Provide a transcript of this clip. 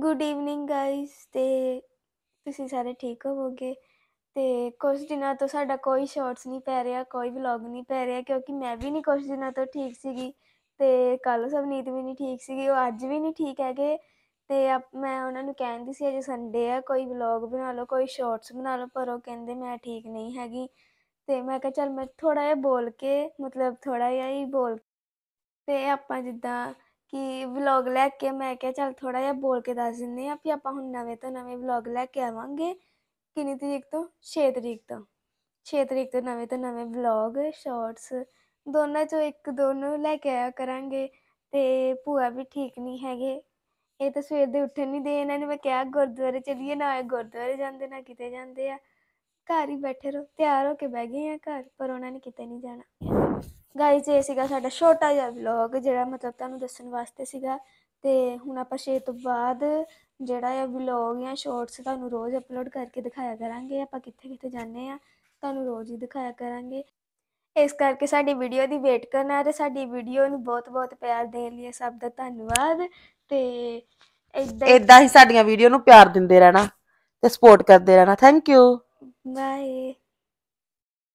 good evening guys ਤੇ ਤੁਸੀਂ ਸਾਰੇ ਠੀਕ ਹੋਵੋਗੇ ਤੇ ਕੁਝ ਦਿਨਾਂ ਤੋਂ ਸਾਡਾ ਕੋਈ ਸ਼ਾਰਟਸ ਨਹੀਂ ਪੈ ਰਿਹਾ ਕੋਈ ਵਲੌਗ ਨਹੀਂ ਪੈ ਰਿਹਾ ਕਿਉਂਕਿ ਮੈਂ ਵੀ ਨਹੀਂ ਕੁਝ ਦਿਨਾਂ ਤੋਂ ਠੀਕ ਸੀਗੀ ਤੇ ਕੱਲ ਨੀਂਦ ਵੀ ਨਹੀਂ ਠੀਕ ਸੀਗੀ ਉਹ ਅੱਜ ਵੀ ਨਹੀਂ ਠੀਕ ਹੈਗੇ ਤੇ ਮੈਂ ਉਹਨਾਂ ਨੂੰ ਕਹਿੰਦੀ ਸੀ ਅਜੇ ਸੰਡੇ ਆ ਕੋਈ ਵਲੌਗ ਬਣਾ ਲਓ ਕੋਈ ਸ਼ਾਰਟਸ ਬਣਾ ਲਓ ਪਰ ਉਹ ਕਹਿੰਦੇ ਮੈਂ ਠੀਕ ਨਹੀਂ ਹੈਗੀ ਤੇ ਮੈਂ ਕਿਹਾ ਚੱਲ ਮੈਂ ਥੋੜਾ ਜਿਹਾ ਬੋਲ ਕੇ ਮਤਲਬ ਥੋੜਾ ਜਿਹਾ ਹੀ ਬੋਲ ਤੇ ਆਪਾਂ ਜਿੱਦਾਂ ਕਿ ਵਲੌਗ ਲੈ ਕੇ ਮੈਂ ਕਿਹਾ ਚੱਲ ਥੋੜਾ ਜਿਹਾ ਬੋਲ ਕੇ ਦੱਸ ਦਿੰਨੇ ਆ ਵੀ ਆਪਾਂ ਹੁਣ ਨਵੇਂ ਤੋਂ ਨਵੇਂ ਵਲੌਗ ਲੈ ਕੇ ਆਵਾਂਗੇ ਕਿੰਨੀ ਤਰੀਕ ਤੋਂ 6 ਤਰੀਕ ਤੋਂ 6 ਤਰੀਕ ਤੋਂ ਨਵੇਂ ਤੋਂ ਨਵੇਂ ਵਲੌਗ ਸ਼ਾਰਟਸ ਦੋਨਾਂ ਚੋਂ ਇੱਕ ਦੋਨੋਂ ਲੈ ਕੇ ਆਇਆ ਕਰਾਂਗੇ ਤੇ ਭੂਆ ਵੀ ਠੀਕ ਨਹੀਂ ਹੈਗੇ ਇਹ ਤਾਂ ਸਵੇਰ ਦੇ ਉੱਠਣ ਨਹੀਂ ਦੇ ਇਹਨਾਂ ਨੇ ਮੈਂ ਕਿਹਾ ਗੁਰਦੁਆਰੇ ਚੱਲੀਏ ਨਾ ਗੁਰਦੁਆਰੇ ਜਾਂਦੇ ਨਾ ਕਿਤੇ ਜਾਂਦੇ ਆ ਘਰ ਹੀ ਬੈਠੇ ਰਹੋ ਤਿਆਰ ਹੋ ਕੇ ਬਹਿ ਗਏ ਆ ਘਰ ਪਰ ਉਹਨਾਂ ਨੇ ਕਿਤੇ ਨਹੀਂ ਜਾਣਾ ਗਾਈਜ਼ ਇਹ ਸੀਗਾ ਸਾਡਾ ਛੋਟਾ ਜਿਹਾ ਵਲੌਗ ਜਿਹੜਾ ਮਤਲਬ ਤੁਹਾਨੂੰ ਦੱਸਣ ਵਾਸਤੇ ਸੀਗਾ ਤੇ ਹੁਣ ਆਪਾਂ ਛੇ ਤੋਂ ਬਾਅਦ ਜਿਹੜਾ ਇਹ ਵਲੌਗ ਜਾਂ ਸ਼ਾਰਟਸ ਤੁਹਾਨੂੰ ਰੋਜ਼ ਅਪਲੋਡ ਕਰਕੇ ਦਿਖਾਇਆ ਕਰਾਂਗੇ ਆਪਾਂ ਕਿੱਥੇ ਕਿੱਥੇ ਜਾਂਦੇ ਆ ਤੁਹਾਨੂੰ ਰੋਜ਼ ਹੀ ਦਿਖਾਇਆ ਕਰਾਂਗੇ ਇਸ ਕਰਕੇ ਸਾਡੀ ਵੀਡੀਓ ਦੀ ਵੇਟ ਕਰਨਾ ਤੇ ਸਾਡੀ ਵੀਡੀਓ ਨੂੰ ਬਹੁਤ-ਬਹੁਤ ਪਿਆਰ ਦੇਣ ਲਈ ਸਭ ਦਾ ਧੰਨਵਾਦ ਤੇ ਇਦਾਂ ਹੀ ਸਾਡੀਆਂ ਵੀਡੀਓ ਨੂੰ ਪਿਆਰ ਦਿੰਦੇ ਰਹਿਣਾ ਤੇ ਸਪੋਰਟ ਕਰਦੇ ਰਹਿਣਾ ਥੈਂਕ ਯੂ ਬਾਏ